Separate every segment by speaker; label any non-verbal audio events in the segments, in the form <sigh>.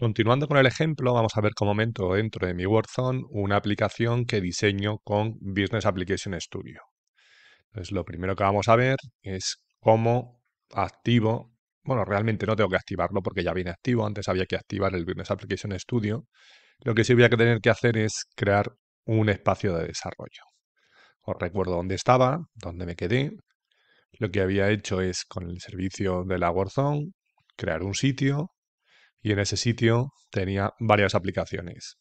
Speaker 1: Continuando con el ejemplo, vamos a ver cómo momento dentro de mi Wordzone una aplicación que diseño con Business Application Studio. Entonces, lo primero que vamos a ver es cómo activo, bueno, realmente no tengo que activarlo porque ya viene activo, antes había que activar el Business Application Studio. Lo que sí voy a tener que hacer es crear un espacio de desarrollo. Os recuerdo dónde estaba, dónde me quedé. Lo que había hecho es con el servicio de la Wordzone crear un sitio, y en ese sitio tenía varias aplicaciones.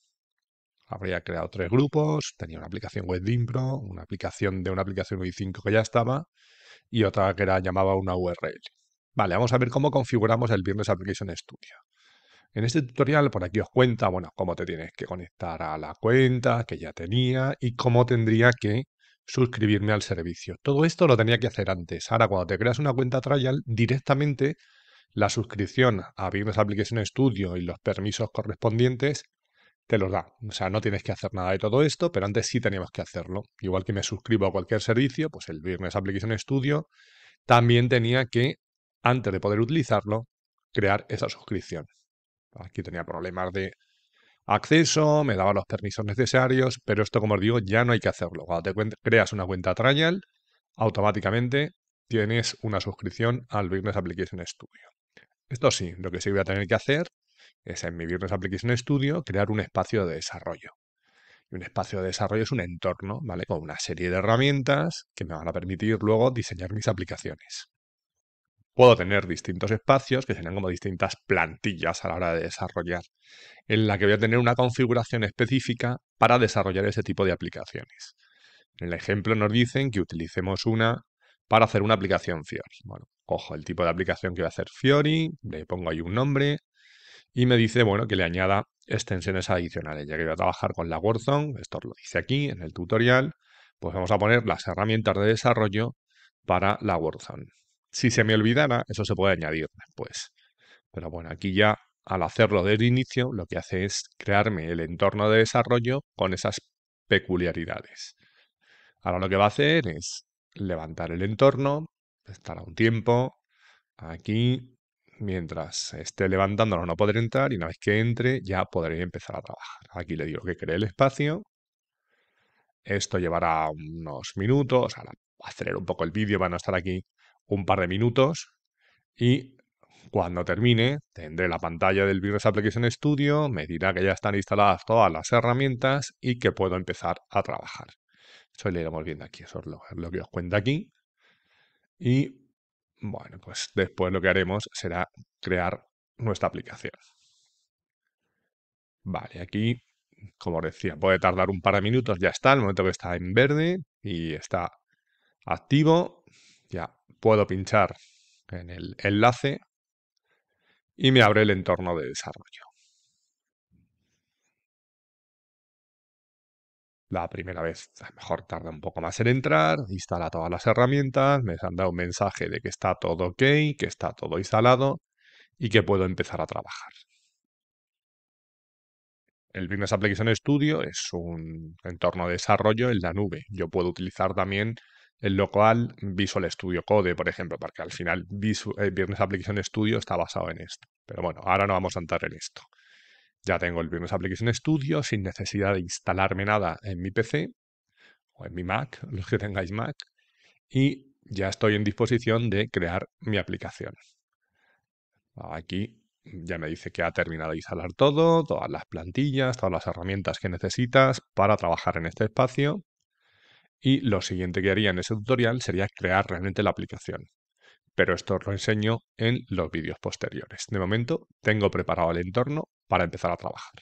Speaker 1: Habría creado tres grupos, tenía una aplicación web Impro, una aplicación de una aplicación UI5 que ya estaba y otra que era, llamaba una URL. Vale, vamos a ver cómo configuramos el Business Application Studio. En este tutorial por aquí os cuenta, bueno, cómo te tienes que conectar a la cuenta que ya tenía y cómo tendría que suscribirme al servicio. Todo esto lo tenía que hacer antes. Ahora, cuando te creas una cuenta trial, directamente la suscripción a Business Application Studio y los permisos correspondientes, te los da. O sea, no tienes que hacer nada de todo esto, pero antes sí teníamos que hacerlo. Igual que me suscribo a cualquier servicio, pues el Business Application Studio también tenía que, antes de poder utilizarlo, crear esa suscripción. Aquí tenía problemas de acceso, me daba los permisos necesarios, pero esto, como os digo, ya no hay que hacerlo. Cuando te creas una cuenta trial, automáticamente tienes una suscripción al Business Application Studio. Esto sí, lo que sí voy a tener que hacer es en mi Business Application Studio crear un espacio de desarrollo. Y un espacio de desarrollo es un entorno, ¿vale? Con una serie de herramientas que me van a permitir luego diseñar mis aplicaciones. Puedo tener distintos espacios que serán como distintas plantillas a la hora de desarrollar, en la que voy a tener una configuración específica para desarrollar ese tipo de aplicaciones. En el ejemplo nos dicen que utilicemos una para hacer una aplicación Fiori. Bueno, cojo el tipo de aplicación que voy a hacer Fiori, le pongo ahí un nombre y me dice, bueno, que le añada extensiones adicionales. Ya que voy a trabajar con la WordZone, esto lo dice aquí en el tutorial, pues vamos a poner las herramientas de desarrollo para la WordZone. Si se me olvidara, eso se puede añadir después. Pero bueno, aquí ya al hacerlo desde el inicio, lo que hace es crearme el entorno de desarrollo con esas peculiaridades. Ahora lo que va a hacer es levantar el entorno, estará un tiempo aquí. Mientras esté levantándolo no podré entrar y una vez que entre ya podré empezar a trabajar. Aquí le digo que cree el espacio. Esto llevará unos minutos. a acelerar un poco el vídeo, van a estar aquí un par de minutos. Y cuando termine, tendré la pantalla del Business Application Studio, me dirá que ya están instaladas todas las herramientas y que puedo empezar a trabajar. Eso lo iremos viendo aquí, eso es lo, que os cuenta aquí. Y bueno, pues después lo que haremos será crear nuestra aplicación. Vale, aquí, como decía, puede tardar un par de minutos, ya está, el momento que está en verde y está activo, ya puedo pinchar en el enlace y me abre el entorno de desarrollo. La primera vez a lo mejor tarda un poco más en entrar, instala todas las herramientas, me han dado un mensaje de que está todo ok, que está todo instalado y que puedo empezar a trabajar. El Business Application Studio es un entorno de desarrollo en la nube. Yo puedo utilizar también el local Visual Studio Code, por ejemplo, porque al final Visual, eh, Business Application Studio está basado en esto. Pero bueno, ahora no vamos a entrar en esto. Ya tengo el primer Application Studio sin necesidad de instalarme nada en mi PC o en mi Mac, <laughs> los que tengáis Mac, y ya estoy en disposición de crear mi aplicación. Aquí ya me dice que ha terminado de instalar todo, todas las plantillas, todas las herramientas que necesitas para trabajar en este espacio. Y lo siguiente que haría en ese tutorial sería crear realmente la aplicación pero esto os lo enseño en los vídeos posteriores. De momento tengo preparado el entorno para empezar a trabajar.